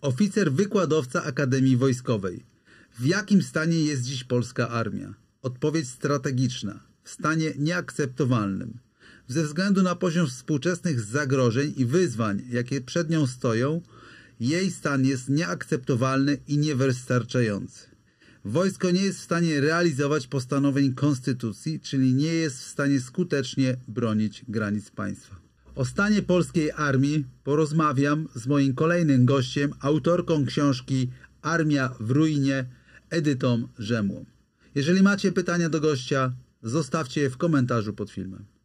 oficer wykładowca Akademii Wojskowej. W jakim stanie jest dziś polska armia? Odpowiedź strategiczna. W stanie nieakceptowalnym. Ze względu na poziom współczesnych zagrożeń i wyzwań, jakie przed nią stoją, jej stan jest nieakceptowalny i niewystarczający. Wojsko nie jest w stanie realizować postanowień konstytucji, czyli nie jest w stanie skutecznie bronić granic państwa. O stanie polskiej armii porozmawiam z moim kolejnym gościem, autorką książki Armia w ruinie, Edytą Rzemłą. Jeżeli macie pytania do gościa, zostawcie je w komentarzu pod filmem.